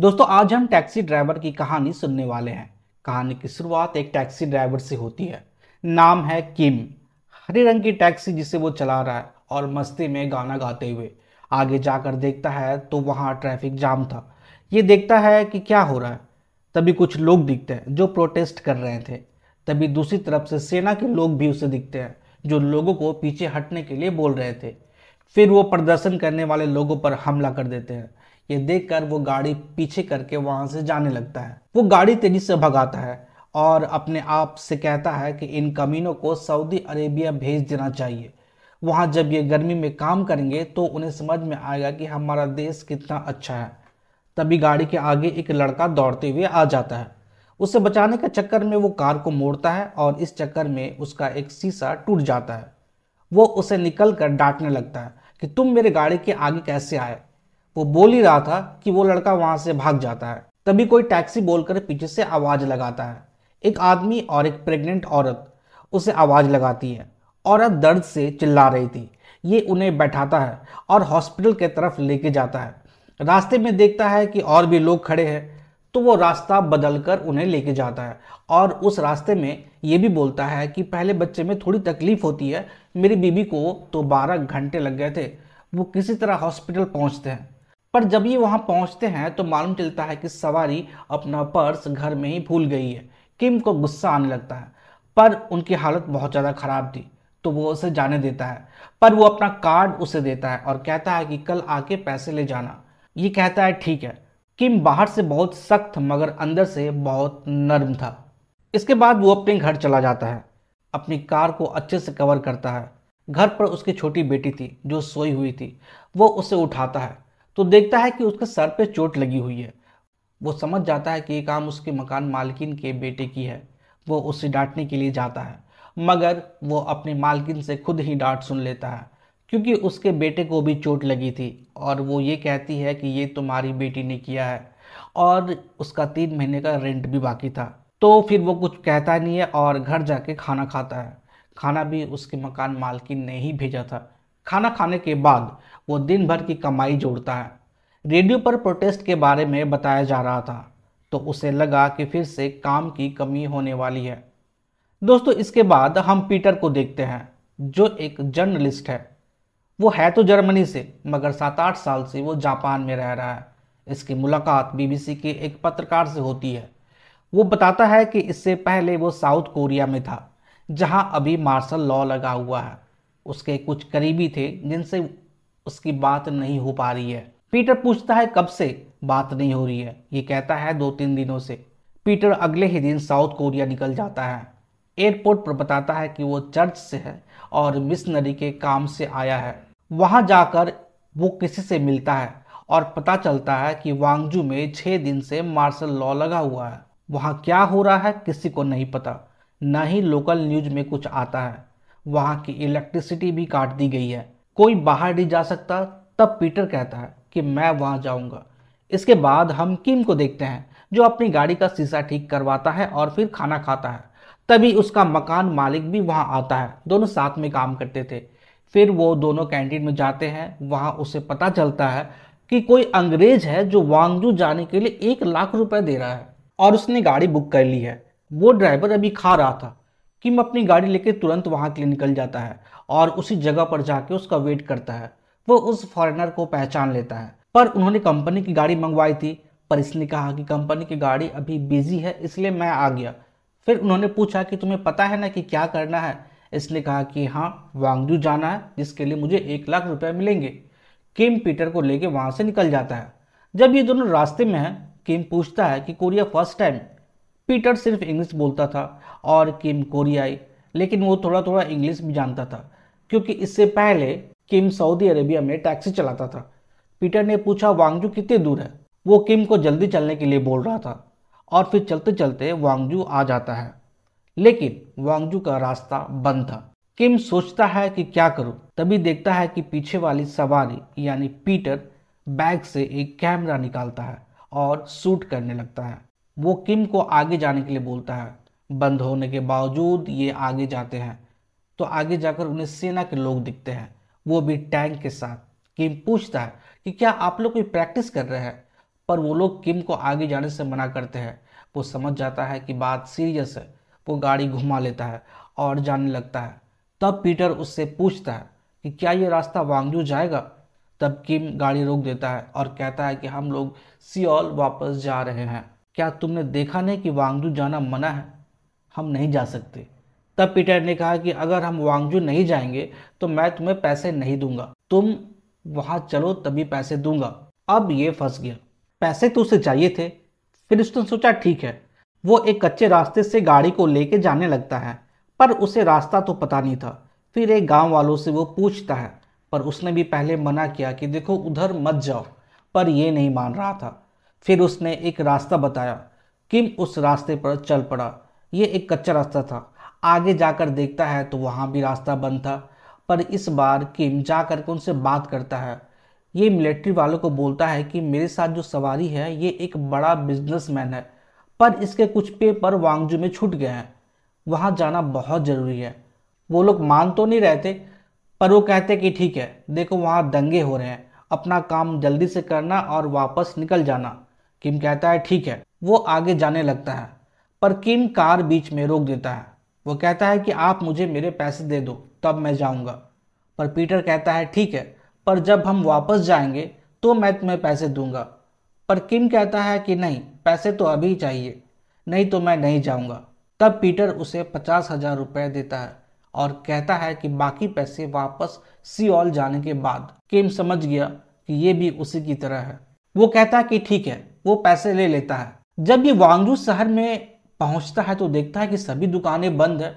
दोस्तों आज हम टैक्सी ड्राइवर की कहानी सुनने वाले हैं कहानी की शुरुआत एक टैक्सी ड्राइवर से होती है नाम है किम हरे रंग की टैक्सी जिसे वो चला रहा है और मस्ती में गाना गाते हुए आगे जाकर देखता है तो वहाँ ट्रैफिक जाम था ये देखता है कि क्या हो रहा है तभी कुछ लोग दिखते हैं जो प्रोटेस्ट कर रहे थे तभी दूसरी तरफ से सेना के लोग भी उसे दिखते हैं जो लोगों को पीछे हटने के लिए बोल रहे थे फिर वो प्रदर्शन करने वाले लोगों पर हमला कर देते हैं ये देखकर वो गाड़ी पीछे करके वहां से जाने लगता है वो गाड़ी तेजी से भगाता है और अपने आप से कहता है कि इन कमीनों को सऊदी अरेबिया भेज देना चाहिए वहाँ जब ये गर्मी में काम करेंगे तो उन्हें समझ में आएगा कि हमारा देश कितना अच्छा है तभी गाड़ी के आगे एक लड़का दौड़ते हुए आ जाता है उसे बचाने के चक्कर में वो कार को मोड़ता है और इस चक्कर में उसका एक शीशा टूट जाता है वो उसे निकल कर डांटने लगता है कि तुम मेरे गाड़ी के आगे कैसे आए वो बोल ही रहा था कि वो लड़का वहां से भाग जाता है तभी कोई टैक्सी बोलकर पीछे से आवाज लगाता है एक आदमी और एक प्रेग्नेंट औरत उसे आवाज लगाती है औरत दर्द से चिल्ला रही थी ये उन्हें बैठाता है और हॉस्पिटल के तरफ लेके जाता है रास्ते में देखता है कि और भी लोग खड़े हैं तो वो रास्ता बदल कर उन्हें लेके जाता है और उस रास्ते में ये भी बोलता है कि पहले बच्चे में थोड़ी तकलीफ होती है मेरी बीबी को तो बारह घंटे लग गए थे वो किसी तरह हॉस्पिटल पहुंचते हैं पर जब ये वहाँ पहुँचते हैं तो मालूम चलता है कि सवारी अपना पर्स घर में ही भूल गई है किम को गुस्सा आने लगता है पर उनकी हालत बहुत ज़्यादा ख़राब थी तो वो उसे जाने देता है पर वो अपना कार्ड उसे देता है और कहता है कि कल आके पैसे ले जाना ये कहता है ठीक है किम बाहर से बहुत सख्त मगर अंदर से बहुत नर्म था इसके बाद वो अपने घर चला जाता है अपनी कार को अच्छे से कवर करता है घर पर उसकी छोटी बेटी थी जो सोई हुई थी वो उसे उठाता है तो देखता है कि उसके सर पे चोट लगी हुई है वो समझ जाता है कि ये काम उसके मकान मालकिन के बेटे की है वो उसे डांटने के लिए जाता है मगर वो अपने मालकिन से खुद ही डांट सुन लेता है क्योंकि उसके बेटे को भी चोट लगी थी और वो ये कहती है कि ये तुम्हारी बेटी ने किया है और उसका तीन महीने का रेंट भी बाकी था तो फिर वो कुछ कहता नहीं है और घर जाके खाना खाता है खाना भी उसके मकान मालकिन ने ही भेजा था खाना खाने के बाद वो दिन भर की कमाई जोड़ता है रेडियो पर प्रोटेस्ट के बारे में बताया जा रहा था तो उसे लगा कि फिर से काम की कमी होने वाली है दोस्तों इसके बाद हम पीटर को देखते हैं जो एक जर्नलिस्ट है वो है तो जर्मनी से मगर सात आठ साल से वो जापान में रह रहा है इसकी मुलाकात बीबीसी के एक पत्रकार से होती है वो बताता है कि इससे पहले वो साउथ कोरिया में था जहां अभी मार्शल लॉ लगा हुआ है उसके कुछ करीबी थे जिनसे उसकी बात नहीं हो पा रही है पीटर पूछता है कब से बात नहीं हो रही है ये कहता है दो तीन दिनों से पीटर अगले ही दिन साउथ कोरिया निकल जाता है एयरपोर्ट पर बताता है कि वो चर्च से है और मिशनरी के काम से आया है वहाँ जाकर वो किसी से मिलता है और पता चलता है कि वांगजू में छह दिन से मार्शल लॉ लगा हुआ है वहाँ क्या हो रहा है किसी को नहीं पता न ही लोकल न्यूज में कुछ आता है वहाँ की इलेक्ट्रिसिटी भी काट दी गई है कोई बाहर नहीं जा सकता तब पीटर कहता है कि मैं वहाँ जाऊँगा इसके बाद हम किम को देखते हैं जो अपनी गाड़ी का शीशा ठीक करवाता है और फिर खाना खाता है तभी उसका मकान मालिक भी वहाँ आता है दोनों साथ में काम करते थे फिर वो दोनों कैंटीन में जाते हैं वहाँ उसे पता चलता है कि कोई अंग्रेज है जो वांगजू जाने के लिए एक लाख रुपए दे रहा है और उसने गाड़ी बुक कर ली है वो ड्राइवर अभी खा रहा था किम अपनी गाड़ी लेकर तुरंत वहाँ के लिए निकल जाता है और उसी जगह पर जाके उसका वेट करता है वो उस फॉरेनर को पहचान लेता है पर उन्होंने कंपनी की गाड़ी मंगवाई थी पर इसने कहा कि कंपनी की गाड़ी अभी बिजी है इसलिए मैं आ गया फिर उन्होंने पूछा कि तुम्हें पता है ना कि क्या करना है इसने कहा कि हाँ वांगजू जाना है जिसके लिए मुझे एक लाख रुपए मिलेंगे किम पीटर को लेके वहाँ से निकल जाता है जब ये दोनों रास्ते में हैं किम पूछता है कि कोरिया फर्स्ट टाइम पीटर सिर्फ इंग्लिश बोलता था और किम कोरियाई लेकिन वो थोड़ा थोड़ा इंग्लिश भी जानता था क्योंकि इससे पहले किम सऊदी अरेबिया में टैक्सी चलाता था पीटर ने पूछा वांगजू कितने दूर है वो किम को जल्दी चलने के लिए बोल रहा था और फिर चलते चलते वांगजू आ जाता है लेकिन वांगजू का रास्ता बंद था किम सोचता है कि क्या करूं तभी देखता है कि पीछे वाली सवारी यानी पीटर बैग से एक कैमरा निकालता है और शूट करने लगता है वो किम को आगे जाने के लिए बोलता है बंद होने के बावजूद ये आगे जाते हैं तो आगे जाकर उन्हें सेना के लोग दिखते हैं वो भी टैंक के साथ किम पूछता है कि क्या आप लोग कोई प्रैक्टिस कर रहे हैं पर वो लोग किम को आगे जाने से मना करते हैं वो समझ जाता है कि बात सीरियस है वो गाड़ी घुमा लेता है और जाने लगता है तब पीटर उससे पूछता है कि क्या ये रास्ता वांगजू जाएगा तब किम गाड़ी रोक देता है और कहता है कि हम लोग सियोल वापस जा रहे हैं क्या तुमने देखा नहीं कि वांगजू जाना मना है हम नहीं जा सकते तब पीटर ने कहा कि अगर हम वांगजू नहीं जाएंगे तो मैं तुम्हें पैसे नहीं दूंगा तुम वहां चलो तभी पैसे दूंगा अब ये फंस गया पैसे तो उसे चाहिए थे फिर उसने सोचा ठीक है वो एक कच्चे रास्ते से गाड़ी को लेके जाने लगता है पर उसे रास्ता तो पता नहीं था फिर एक गांव वालों से वो पूछता है पर उसने भी पहले मना किया कि देखो उधर मत जाओ पर ये नहीं मान रहा था फिर उसने एक रास्ता बताया किम उस रास्ते पर चल पड़ा ये एक कच्चा रास्ता था आगे जाकर देखता है तो वहाँ भी रास्ता बंद था पर इस बार किम जा करके उनसे बात करता है ये मिलिट्री वालों को बोलता है कि मेरे साथ जो सवारी है ये एक बड़ा बिजनेसमैन है पर इसके कुछ पेपर वांगजू में छूट गए हैं वहाँ जाना बहुत ज़रूरी है वो लोग मान तो नहीं रहते पर वो कहते कि ठीक है देखो वहाँ दंगे हो रहे हैं अपना काम जल्दी से करना और वापस निकल जाना किम कहता है ठीक है वो आगे जाने लगता है पर किम कार बीच में रोक देता है वो कहता है कि आप मुझे मेरे पैसे दे दो तब मैं जाऊंगा पर पीटर कहता है ठीक है पर जब हम वापस जाएंगे तो मैं तुम्हें पैसे दूंगा पर किम कहता है कि नहीं पैसे तो अभी चाहिए नहीं तो मैं नहीं जाऊंगा तब पीटर उसे पचास हजार रुपये देता है और कहता है कि बाकी पैसे वापस ऑल जाने के बाद किम समझ गया कि ये भी उसी की तरह है वो कहता है कि ठीक है वो पैसे ले लेता है जब ये वांगजू शहर में पहुंचता है तो देखता है कि सभी दुकानें बंद है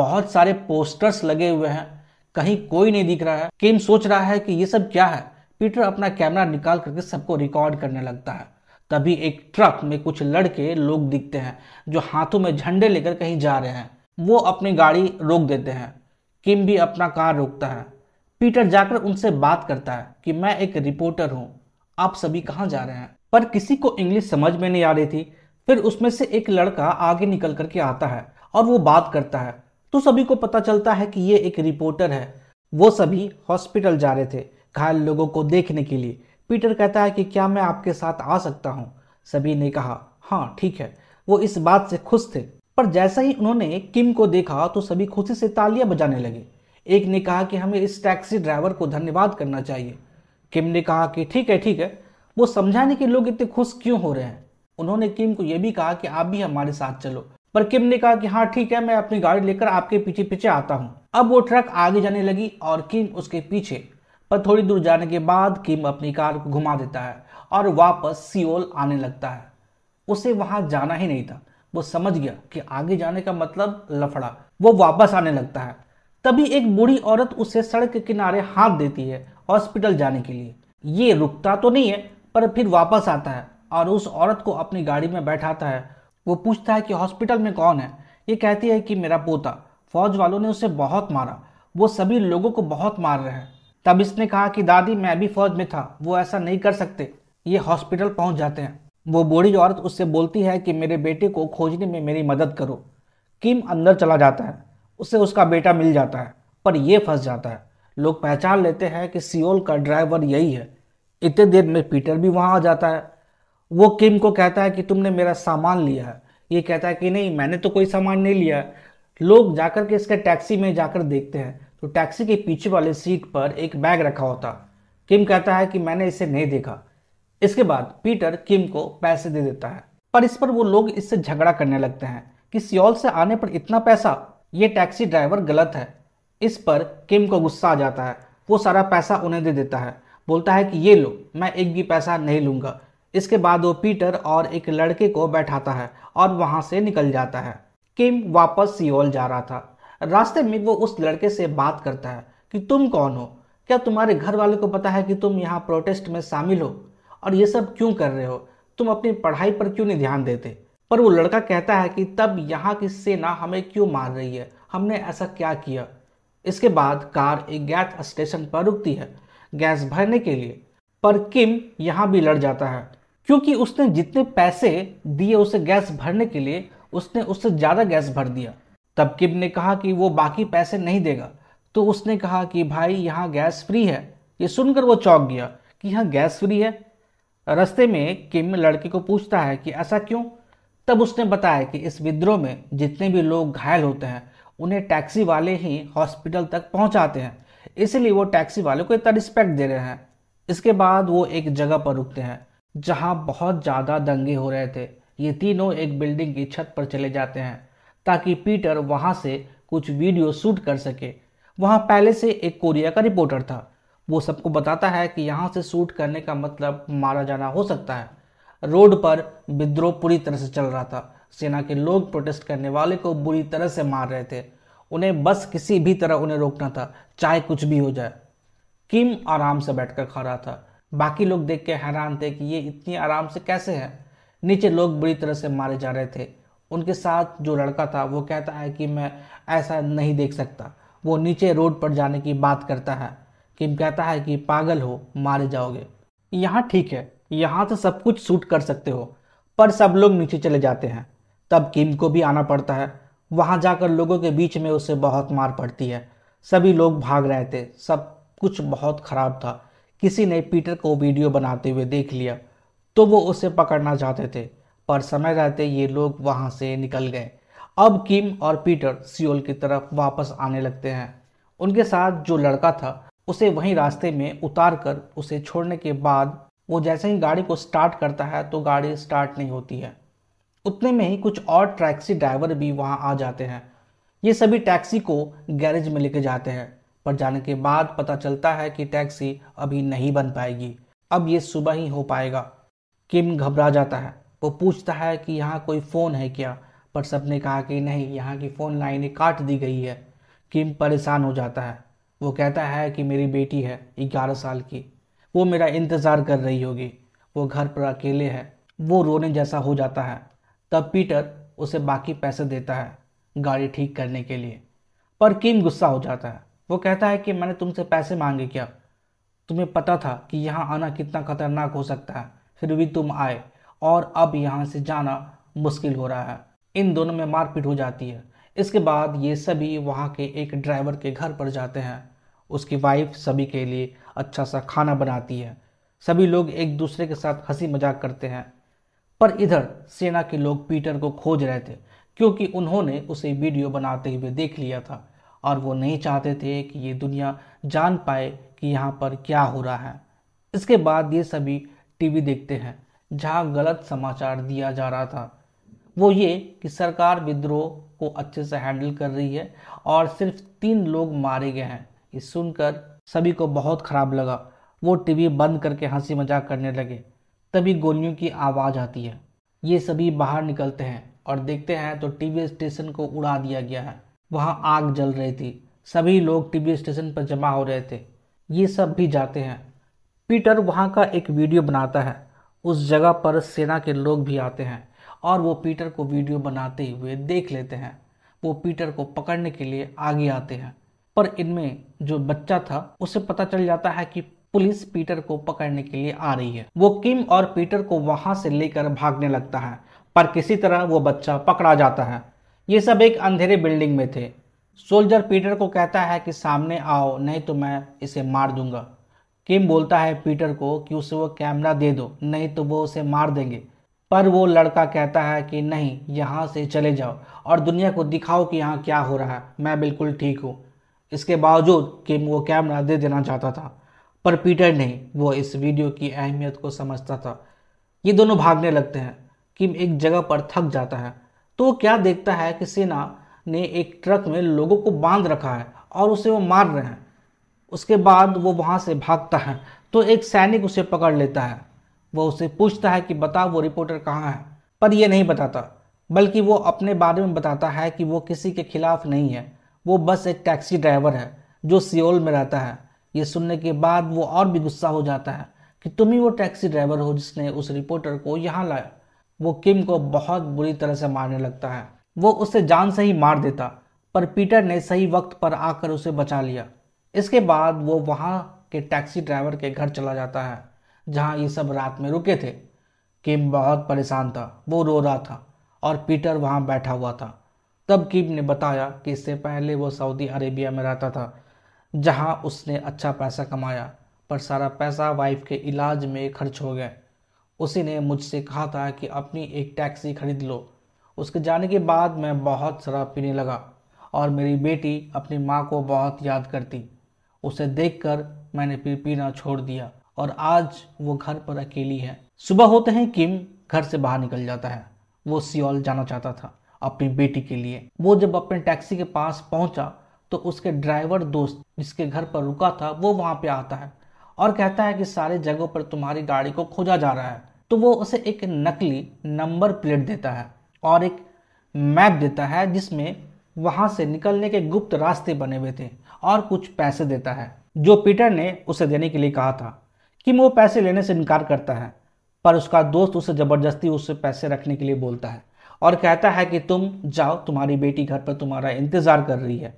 बहुत सारे पोस्टर्स लगे हुए हैं कहीं कोई नहीं दिख रहा है किम सोच रहा है कि ये सब क्या है पीटर अपना कैमरा निकाल करके सबको रिकॉर्ड करने लगता है तभी एक ट्रक में कुछ लड़के लोग दिखते हैं जो हाथों में झंडे लेकर कहीं जा रहे हैं वो अपनी गाड़ी रोक देते हैं किम भी अपना कार रोकता है पीटर जाकर उनसे बात करता है कि मैं एक रिपोर्टर हूँ आप सभी कहाँ जा रहे हैं पर किसी को इंग्लिश समझ में नहीं आ रही थी फिर उसमें से एक लड़का आगे निकल करके आता है और वो बात करता है तो सभी को पता चलता है कि ये एक रिपोर्टर है वो सभी हॉस्पिटल जा रहे थे घायल लोगों को देखने के लिए पीटर कहता है कि क्या मैं आपके साथ आ सकता हूँ सभी ने कहा हाँ ठीक है वो इस बात से खुश थे पर जैसा ही उन्होंने किम को देखा तो सभी खुशी से तालियां बजाने लगे एक ने कहा कि हमें इस टैक्सी ड्राइवर को धन्यवाद करना चाहिए किम ने कहा कि ठीक है ठीक है वो समझाने के लोग इतने खुश क्यों हो रहे हैं उन्होंने किम को यह भी कहा कि आप भी हमारे साथ चलो पर किम ने कहा कि हाँ ठीक है मैं अपनी गाड़ी लेकर आपके पीछे पीछे आता हूँ अब वो ट्रक आगे जाने लगी और किम उसके पीछे पर थोड़ी दूर जाने के बाद किम अपनी कार को घुमा देता है और वापस सियोल आने लगता है उसे वहां जाना ही नहीं था वो समझ गया कि आगे जाने का मतलब लफड़ा वो वापस आने लगता है तभी एक बूढ़ी औरत उसे सड़क के किनारे हाथ देती है हॉस्पिटल जाने के लिए ये रुकता तो नहीं है पर फिर वापस आता है और उस औरत को अपनी गाड़ी में बैठाता है वो पूछता है कि हॉस्पिटल में कौन है ये कहती है कि मेरा पोता फौज वालों ने उसे बहुत मारा वो सभी लोगों को बहुत मार रहे हैं तब इसने कहा कि दादी मैं भी फौज में था वो ऐसा नहीं कर सकते ये हॉस्पिटल पहुंच जाते हैं वो बूढ़ी औरत उससे बोलती है कि मेरे बेटे को खोजने में मेरी मदद करो किम अंदर चला जाता है उसे उसका बेटा मिल जाता है पर यह फंस जाता है लोग पहचान लेते हैं कि सियोल का ड्राइवर यही है इतने देर में पीटर भी वहाँ आ जाता है वो किम को कहता है कि तुमने मेरा सामान लिया है ये कहता है कि नहीं मैंने तो कोई सामान नहीं लिया लोग जाकर के इसके टैक्सी में जाकर देखते हैं तो टैक्सी के पीछे वाले सीट पर एक बैग रखा होता किम कहता है कि मैंने इसे नहीं देखा इसके बाद पीटर किम को पैसे दे देता है पर इस पर वो लोग इससे झगड़ा करने लगते हैं कि सियोल से आने पर इतना पैसा ये टैक्सी ड्राइवर गलत है इस पर किम को गुस्सा आ जाता है वो सारा पैसा उन्हें दे देता है बोलता है कि ये लो मैं एक भी पैसा नहीं लूँगा इसके बाद वो पीटर और एक लड़के को बैठाता है और वहां से निकल जाता है किम वापस सियोल जा रहा था रास्ते में वो उस लड़के से बात करता है कि तुम कौन हो क्या तुम्हारे घर वाले को पता है कि तुम यहाँ प्रोटेस्ट में शामिल हो और ये सब क्यों कर रहे हो तुम अपनी पढ़ाई पर क्यों नहीं ध्यान देते पर वो लड़का कहता है कि तब यहाँ की सेना हमें क्यों मार रही है हमने ऐसा क्या किया इसके बाद कार एक गैस स्टेशन पर रुकती है गैस भरने के लिए पर किम यहाँ भी लड़ जाता है क्योंकि उसने जितने पैसे दिए उसे गैस भरने के लिए उसने उससे ज़्यादा गैस भर दिया तब किब ने कहा कि वो बाकी पैसे नहीं देगा तो उसने कहा कि भाई यहाँ गैस फ्री है ये सुनकर वो चौंक गया कि यहाँ गैस फ्री है रास्ते में किम लड़के को पूछता है कि ऐसा क्यों तब उसने बताया कि इस विद्रोह में जितने भी लोग घायल होते हैं उन्हें टैक्सी वाले ही हॉस्पिटल तक पहुंचाते हैं इसलिए वो टैक्सी वाले को इतना रिस्पेक्ट दे रहे हैं इसके बाद वो एक जगह पर रुकते हैं जहां बहुत ज़्यादा दंगे हो रहे थे ये तीनों एक बिल्डिंग की छत पर चले जाते हैं ताकि पीटर वहां से कुछ वीडियो शूट कर सके वहां पहले से एक कोरिया का रिपोर्टर था वो सबको बताता है कि यहाँ से शूट करने का मतलब मारा जाना हो सकता है रोड पर विद्रोह पूरी तरह से चल रहा था सेना के लोग प्रोटेस्ट करने वाले को बुरी तरह से मार रहे थे उन्हें बस किसी भी तरह उन्हें रोकना था चाहे कुछ भी हो जाए किम आराम से बैठकर खा रहा था बाकी लोग देख के हैरान थे कि ये इतनी आराम से कैसे है नीचे लोग बुरी तरह से मारे जा रहे थे उनके साथ जो लड़का था वो कहता है कि मैं ऐसा नहीं देख सकता वो नीचे रोड पर जाने की बात करता है किम कहता है कि पागल हो मारे जाओगे यहाँ ठीक है यहाँ से तो सब कुछ सूट कर सकते हो पर सब लोग नीचे चले जाते हैं तब किम को भी आना पड़ता है वहाँ जाकर लोगों के बीच में उसे बहुत मार पड़ती है सभी लोग भाग रहे थे सब कुछ बहुत ख़राब था किसी ने पीटर को वीडियो बनाते हुए देख लिया तो वो उसे पकड़ना चाहते थे पर समय रहते ये लोग वहाँ से निकल गए अब किम और पीटर सियोल की तरफ वापस आने लगते हैं उनके साथ जो लड़का था उसे वहीं रास्ते में उतार कर उसे छोड़ने के बाद वो जैसे ही गाड़ी को स्टार्ट करता है तो गाड़ी स्टार्ट नहीं होती है उतने में ही कुछ और टैक्सी ड्राइवर भी वहाँ आ जाते हैं ये सभी टैक्सी को गैरेज में लेके जाते हैं पर जाने के बाद पता चलता है कि टैक्सी अभी नहीं बन पाएगी अब ये सुबह ही हो पाएगा किम घबरा जाता है वो पूछता है कि यहाँ कोई फ़ोन है क्या पर सबने कहा कि नहीं यहाँ की फ़ोन लाइनें काट दी गई है किम परेशान हो जाता है वो कहता है कि मेरी बेटी है ग्यारह साल की वो मेरा इंतज़ार कर रही होगी वो घर पर अकेले है वो रोने जैसा हो जाता है तब पीटर उसे बाकी पैसे देता है गाड़ी ठीक करने के लिए पर किम गुस्सा हो जाता है वो कहता है कि मैंने तुमसे पैसे मांगे क्या तुम्हें पता था कि यहाँ आना कितना खतरनाक हो सकता है फिर भी तुम आए और अब यहाँ से जाना मुश्किल हो रहा है इन दोनों में मारपीट हो जाती है इसके बाद ये सभी वहाँ के एक ड्राइवर के घर पर जाते हैं उसकी वाइफ सभी के लिए अच्छा सा खाना बनाती है सभी लोग एक दूसरे के साथ हंसी मजाक करते हैं पर इधर सेना के लोग पीटर को खोज रहे थे क्योंकि उन्होंने उसे वीडियो बनाते हुए देख लिया था और वो नहीं चाहते थे कि ये दुनिया जान पाए कि यहाँ पर क्या हो रहा है इसके बाद ये सभी टीवी देखते हैं जहाँ गलत समाचार दिया जा रहा था वो ये कि सरकार विद्रोह को अच्छे से हैंडल कर रही है और सिर्फ तीन लोग मारे गए हैं ये सुनकर सभी को बहुत ख़राब लगा वो टीवी बंद करके हंसी मजाक करने लगे तभी गोलियों की आवाज़ आती है ये सभी बाहर निकलते हैं और देखते हैं तो टीवी स्टेशन को उड़ा दिया गया है वहाँ आग जल रही थी सभी लोग टीवी स्टेशन पर जमा हो रहे थे ये सब भी जाते हैं पीटर वहाँ का एक वीडियो बनाता है उस जगह पर सेना के लोग भी आते हैं और वो पीटर को वीडियो बनाते हुए देख लेते हैं वो पीटर को पकड़ने के लिए आगे आते हैं पर इनमें जो बच्चा था उसे पता चल जाता है कि पुलिस पीटर को पकड़ने के लिए आ रही है वो किम और पीटर को वहां से लेकर भागने लगता है पर किसी तरह वो बच्चा पकड़ा जाता है ये सब एक अंधेरे बिल्डिंग में थे सोल्जर पीटर को कहता है कि सामने आओ नहीं तो मैं इसे मार दूंगा किम बोलता है पीटर को कि उसे वो कैमरा दे दो नहीं तो वो उसे मार देंगे पर वो लड़का कहता है कि नहीं यहाँ से चले जाओ और दुनिया को दिखाओ कि यहाँ क्या हो रहा है मैं बिल्कुल ठीक हूँ इसके बावजूद किम वो कैमरा दे देना चाहता था पर पीटर नहीं वो इस वीडियो की अहमियत को समझता था ये दोनों भागने लगते हैं किम एक जगह पर थक जाता है तो क्या देखता है कि सेना ने एक ट्रक में लोगों को बांध रखा है और उसे वो मार रहे हैं उसके बाद वो वहाँ से भागता है तो एक सैनिक उसे पकड़ लेता है वह उसे पूछता है कि बताओ वो रिपोर्टर कहाँ है पर यह नहीं बताता बल्कि वो अपने बारे में बताता है कि वो किसी के खिलाफ नहीं है वो बस एक टैक्सी ड्राइवर है जो सियोल में रहता है ये सुनने के बाद वो और भी गुस्सा हो जाता है कि तुम ही वो टैक्सी ड्राइवर हो जिसने उस रिपोर्टर को यहाँ लाया वो किम को बहुत बुरी तरह से मारने लगता है वो उसे जान से ही मार देता पर पीटर ने सही वक्त पर आकर उसे बचा लिया इसके बाद वो वहाँ के टैक्सी ड्राइवर के घर चला जाता है जहाँ ये सब रात में रुके थे किम बहुत परेशान था वो रो रहा था और पीटर वहाँ बैठा हुआ था तब किम ने बताया कि इससे पहले वो सऊदी अरेबिया में रहता था जहाँ उसने अच्छा पैसा कमाया पर सारा पैसा वाइफ के इलाज में खर्च हो गया उसी ने मुझसे कहा था कि अपनी एक टैक्सी खरीद लो उसके जाने के बाद मैं बहुत शराब पीने लगा और मेरी बेटी अपनी माँ को बहुत याद करती उसे कर मैंने फिर पीना छोड़ दिया और आज वो घर पर अकेली है सुबह होते हैं किम घर से बाहर निकल जाता है वो सियोल जाना चाहता था अपनी बेटी के लिए वो जब अपने टैक्सी के पास पहुंचा तो उसके ड्राइवर दोस्त जिसके घर पर रुका था वो वहाँ पे आता है और कहता है कि सारे जगहों पर तुम्हारी गाड़ी को खोजा जा रहा है तो वो उसे एक नकली नंबर प्लेट देता है और एक मैप देता है जिसमें वहां से निकलने के गुप्त रास्ते बने हुए थे और कुछ पैसे देता है जो पीटर ने उसे देने के लिए कहा था कि वो पैसे लेने से इनकार करता है पर उसका दोस्त उसे ज़बरदस्ती उसे पैसे रखने के लिए बोलता है और कहता है कि तुम जाओ तुम्हारी बेटी घर पर तुम्हारा इंतज़ार कर रही है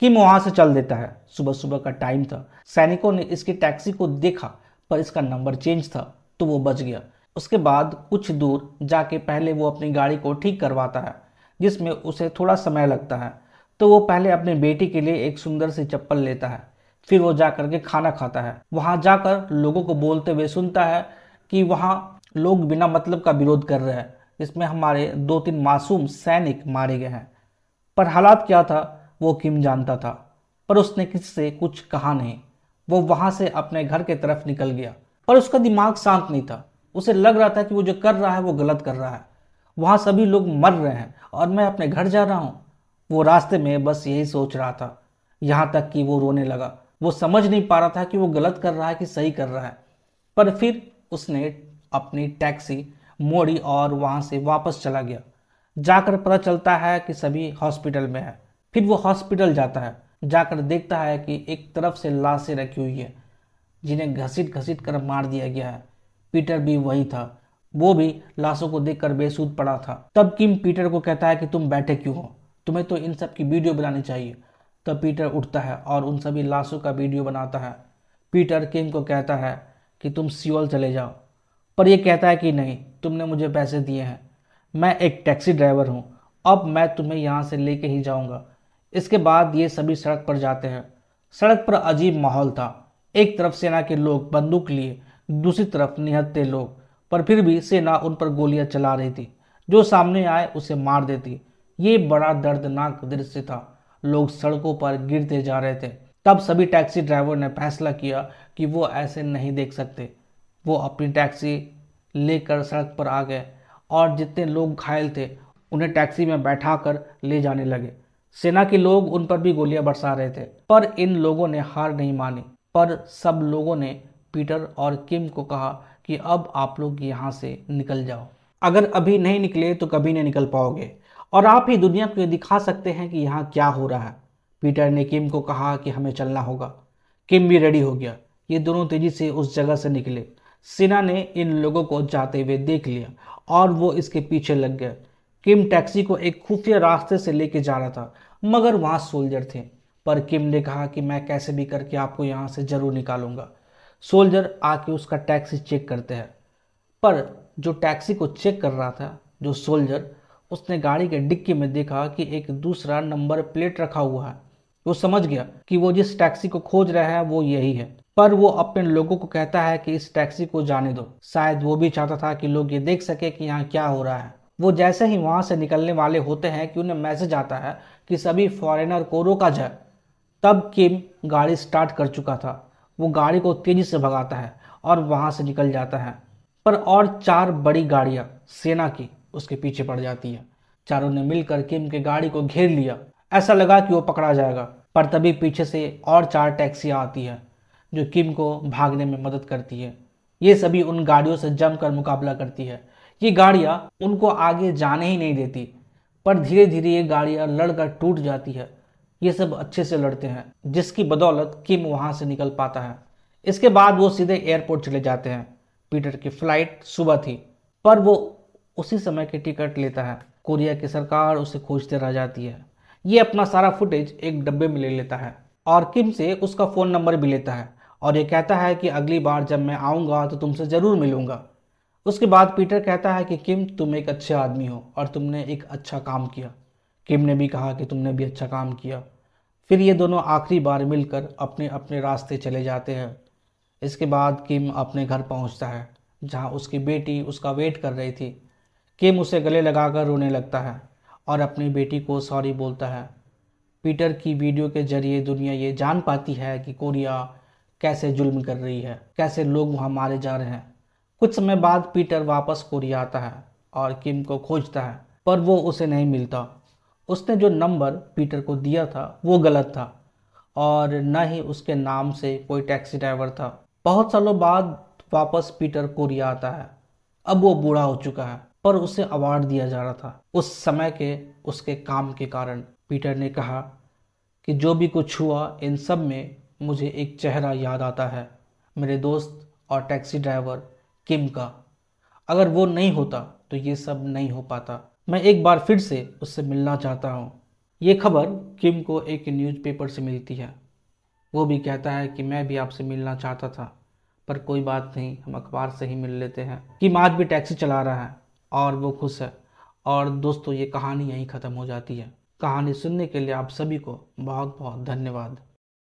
किम वहां से चल देता है सुबह सुबह का टाइम था सैनिकों ने इसकी टैक्सी को देखा पर इसका नंबर चेंज था तो वो बच गया उसके बाद कुछ दूर जाके पहले वो अपनी गाड़ी को ठीक करवाता है जिसमें उसे थोड़ा समय लगता है तो वो पहले अपने बेटी के लिए एक सुंदर सी चप्पल लेता है फिर वो जा करके खाना खाता है वहाँ जाकर लोगों को बोलते हुए सुनता है कि वहाँ लोग बिना मतलब का विरोध कर रहे हैं इसमें हमारे दो तीन मासूम सैनिक मारे गए हैं पर हालात क्या था वो किम जानता था पर उसने किसी से कुछ कहा नहीं वो वहाँ से अपने घर के तरफ निकल गया पर उसका दिमाग शांत नहीं था उसे लग रहा था कि वो जो कर रहा है वो गलत कर रहा है वहाँ सभी लोग मर रहे हैं और मैं अपने घर जा रहा हूँ वो रास्ते में बस यही सोच रहा था यहाँ तक कि वो रोने लगा वो समझ नहीं पा रहा था कि वो गलत कर रहा है कि सही कर रहा है पर फिर उसने अपनी टैक्सी मोड़ी और वहाँ से वापस चला गया जाकर पता चलता है कि सभी हॉस्पिटल में है फिर वो हॉस्पिटल जाता है जाकर देखता है कि एक तरफ से लाशें रखी हुई है जिन्हें घसीट घसीट कर मार दिया गया है पीटर भी वही था वो भी लाशों को देखकर बेसूद पड़ा था तब किम पीटर को कहता है कि तुम बैठे क्यों हो तुम्हें तो इन सब की वीडियो बनानी चाहिए तब पीटर उठता है और उन सभी लाशों का वीडियो बनाता है पीटर किम को कहता है कि तुम सियोल चले जाओ पर यह कहता है कि नहीं तुमने मुझे पैसे दिए हैं मैं एक टैक्सी ड्राइवर हूँ अब मैं तुम्हें यहाँ से लेके ही जाऊँगा इसके बाद ये सभी सड़क पर जाते हैं सड़क पर अजीब माहौल था एक तरफ सेना के लोग बंदूक लिए दूसरी तरफ निहत्ते लोग पर फिर भी सेना उन पर गोलियां चला रही थी जो सामने आए उसे मार देती ये बड़ा दर्दनाक दृश्य था लोग सड़कों पर गिरते जा रहे थे तब सभी टैक्सी ड्राइवर ने फैसला किया कि वो ऐसे नहीं देख सकते वो अपनी टैक्सी लेकर सड़क पर आ गए और जितने लोग घायल थे उन्हें टैक्सी में बैठा कर ले जाने लगे सेना के लोग उन पर भी गोलियां बरसा रहे थे पर इन लोगों ने हार नहीं मानी पर सब लोगों ने पीटर और किम को कहा कि अब आप लोग यहाँ से निकल जाओ अगर अभी नहीं निकले तो कभी नहीं निकल पाओगे और आप ही दुनिया को दिखा सकते हैं कि यहाँ क्या हो रहा है पीटर ने किम को कहा कि हमें चलना होगा किम भी रेडी हो गया ये दोनों तेजी से उस जगह से निकले सिन्हा ने इन लोगों को जाते हुए देख लिया और वो इसके पीछे लग गए किम टैक्सी को एक खुफिया रास्ते से लेके जा रहा था मगर वहाँ सोल्जर थे पर किम ने कहा कि मैं कैसे भी करके आपको यहाँ से ज़रूर निकालूंगा सोल्जर आके उसका टैक्सी चेक करते हैं पर जो टैक्सी को चेक कर रहा था जो सोल्जर उसने गाड़ी के डिक्की में देखा कि एक दूसरा नंबर प्लेट रखा हुआ है वो समझ गया कि वो जिस टैक्सी को खोज रहा है वो यही है पर वो अपने लोगों को कहता है कि इस टैक्सी को जाने दो शायद वो भी चाहता था कि लोग ये देख सके कि यहाँ क्या हो रहा है वो जैसे ही वहां से निकलने वाले होते हैं कि उन्हें मैसेज आता है कि सभी फॉरेनर को रोका जाए तब किम गाड़ी स्टार्ट कर चुका था वो गाड़ी को तेज़ी से भगाता है और वहां से निकल जाता है पर और चार बड़ी गाड़िया सेना की उसके पीछे पड़ जाती है चारों ने मिलकर किम की गाड़ी को घेर लिया ऐसा लगा कि वो पकड़ा जाएगा पर तभी पीछे से और चार टैक्सियाँ आती हैं जो किम को भागने में मदद करती है ये सभी उन गाड़ियों से जमकर मुकाबला करती है ये गाड़ियाँ उनको आगे जाने ही नहीं देती पर धीरे धीरे ये गाड़ियाँ लड़कर टूट जाती है ये सब अच्छे से लड़ते हैं जिसकी बदौलत किम वहाँ से निकल पाता है इसके बाद वो सीधे एयरपोर्ट चले जाते हैं पीटर की फ्लाइट सुबह थी पर वो उसी समय की टिकट लेता है कोरिया की सरकार उसे खोजते रह जाती है ये अपना सारा फुटेज एक डब्बे में ले लेता है और किम से उसका फ़ोन नंबर भी लेता है और ये कहता है कि अगली बार जब मैं आऊँगा तो तुमसे ज़रूर मिलूँगा उसके बाद पीटर कहता है कि किम तुम एक अच्छे आदमी हो और तुमने एक अच्छा काम किया किम ने भी कहा कि तुमने भी अच्छा काम किया फिर ये दोनों आखिरी बार मिलकर अपने अपने रास्ते चले जाते हैं इसके बाद किम अपने घर पहुंचता है जहां उसकी बेटी उसका वेट कर रही थी किम उसे गले लगाकर रोने लगता है और अपनी बेटी को सॉरी बोलता है पीटर की वीडियो के जरिए दुनिया ये जान पाती है कि कोरिया कैसे जुल्म कर रही है कैसे लोग वहाँ मारे जा रहे हैं कुछ समय बाद पीटर वापस कोरिया आता है और किम को खोजता है पर वो उसे नहीं मिलता उसने जो नंबर पीटर को दिया था वो गलत था और न ही उसके नाम से कोई टैक्सी ड्राइवर था बहुत सालों बाद वापस पीटर कोरिया आता है अब वो बूढ़ा हो चुका है पर उसे अवार्ड दिया जा रहा था उस समय के उसके काम के कारण पीटर ने कहा कि जो भी कुछ हुआ इन सब में मुझे एक चेहरा याद आता है मेरे दोस्त और टैक्सी ड्राइवर किम का अगर वो नहीं होता तो ये सब नहीं हो पाता मैं एक बार फिर से उससे मिलना चाहता हूँ ये खबर किम को एक न्यूज़पेपर से मिलती है वो भी कहता है कि मैं भी आपसे मिलना चाहता था पर कोई बात नहीं हम अखबार से ही मिल लेते हैं किम आज भी टैक्सी चला रहा है और वो खुश है और दोस्तों ये कहानी यहीं ख़त्म हो जाती है कहानी सुनने के लिए आप सभी को बहुत बहुत धन्यवाद